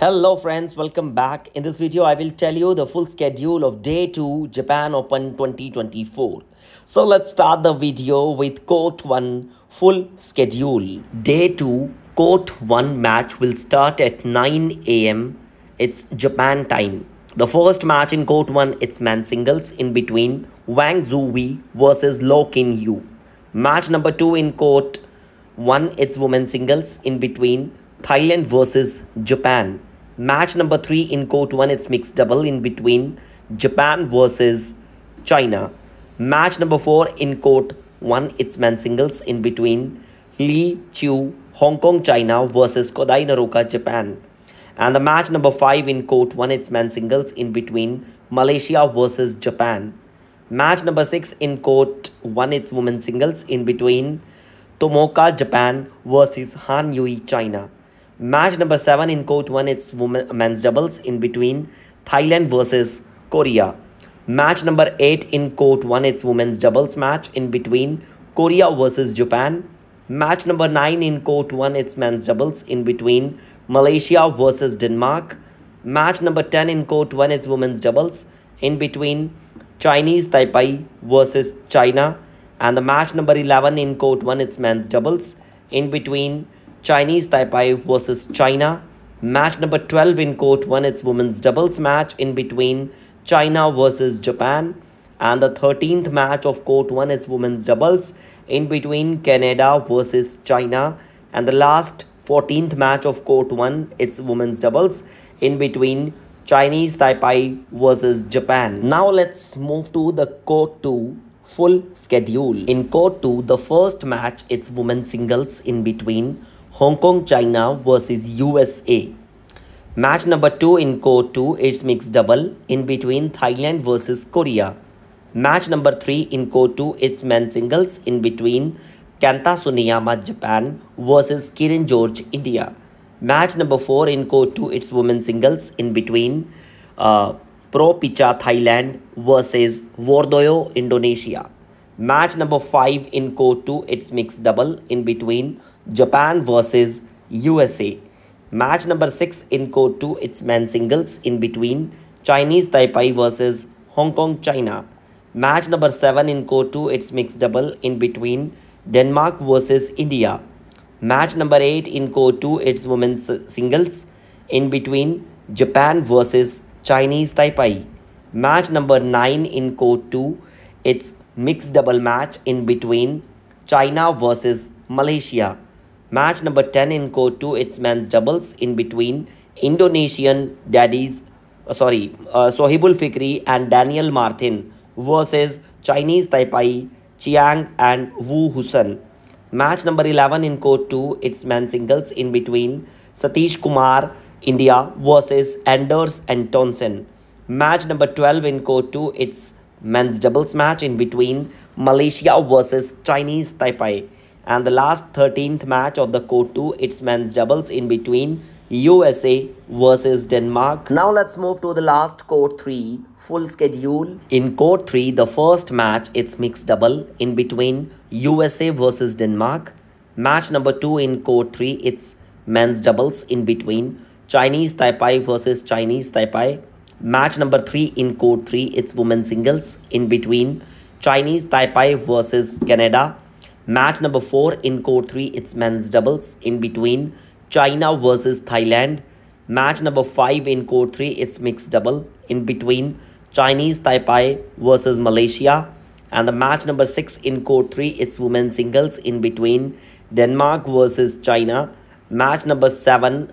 Hello friends, welcome back. In this video, I will tell you the full schedule of Day 2 Japan Open 2024. So let's start the video with Court 1 full schedule. Day 2 Court 1 match will start at 9 am. It's Japan time. The first match in Court 1 it's men singles in between Wang Zuwi versus Lo Kin Yu. Match number 2 in Court 1 it's women singles in between Thailand versus Japan. Match number three in court one, it's mixed double in between Japan versus China. Match number four in court one, it's men singles in between Lee Chu, Hong Kong, China versus Kodai Naruka, Japan. And the match number five in court one, it's men singles in between Malaysia versus Japan. Match number six in court one, it's women singles in between Tomoka, Japan versus Han Yui, China. Match number 7 in court 1 it's women, men's doubles in between Thailand versus Korea. Match number 8 in court 1 it's women's doubles match in between Korea versus Japan. Match number 9 in court 1 it's men's doubles in between Malaysia versus Denmark. Match number 10 in court 1 it's women's doubles in between Chinese Taipei versus China and the match number 11 in court 1 it's men's doubles in between Chinese Taipei versus China. Match number 12 in court 1 its women's doubles match in between China versus Japan. And the 13th match of court 1 its women's doubles in between Canada versus China. And the last 14th match of court 1 its women's doubles in between Chinese Taipei versus Japan. Now let's move to the court 2 full schedule. In court 2, the first match, it's women's singles in between Hong Kong, China versus USA. Match number 2 in Core 2, it's mixed double in between Thailand versus Korea. Match number 3 in Core 2, it's men's singles in between Kanta Sunayama, Japan versus Kiran George, India. Match number 4 in Core 2, it's women's singles in between uh, Pro Picha, Thailand versus Wardoyo Indonesia. Match number 5 in Code 2, it's mixed double in between Japan versus USA. Match number 6 in Code 2, it's men singles in between Chinese Taipei versus Hong Kong, China. Match number 7 in Code 2, it's mixed double in between Denmark versus India. Match number 8 in Code 2, it's women's singles in between Japan versus Chinese Taipei. Match number 9 in Code 2, it's mixed double match in between China versus Malaysia. Match number 10 in code 2, it's men's doubles in between Indonesian daddies, uh, sorry, uh, Sohibul Fikri and Daniel Martin versus Chinese Taipei Chiang and Wu Husen. Match number 11 in code 2, it's men's singles in between Satish Kumar, India versus Anders and Antonsen. Match number 12 in code 2, it's men's doubles match in between Malaysia versus Chinese Taipei and the last 13th match of the Code 2, it's men's doubles in between USA versus Denmark. Now let's move to the last Code 3, full schedule. In Code 3, the first match, it's mixed double in between USA versus Denmark. Match number 2 in Code 3, it's men's doubles in between Chinese Taipei versus Chinese Taipei. Match number 3 in court 3, it's women's singles in between Chinese Taipei versus Canada. Match number 4 in court 3, it's men's doubles in between China versus Thailand. Match number 5 in court 3, it's mixed double in between Chinese Taipei versus Malaysia. And the match number 6 in court 3, it's women's singles in between Denmark versus China. Match number 7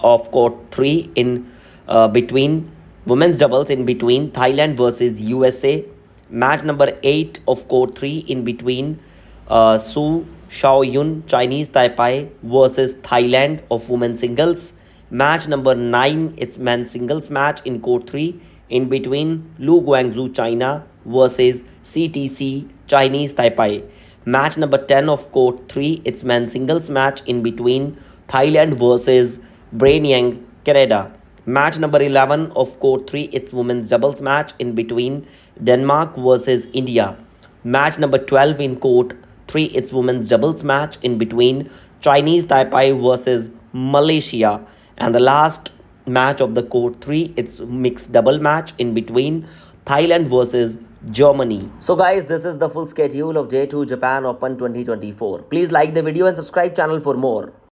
of court 3 in uh, between Women's doubles in between Thailand versus USA. Match number 8 of Court 3 in between uh, Su Yun Chinese Taipei versus Thailand of women singles. Match number 9, it's men's singles match in Court 3 in between Lu Guangzhou, China versus CTC, Chinese Taipei. Match number 10 of Court 3, it's men's singles match in between Thailand versus Brain Yang, Canada. Match number 11 of Court 3, it's women's doubles match in between Denmark versus India. Match number 12 in Court 3, it's women's doubles match in between Chinese Taipei versus Malaysia. And the last match of the Court 3, it's mixed double match in between Thailand versus Germany. So guys, this is the full schedule of J2 Japan Open 2024. Please like the video and subscribe channel for more.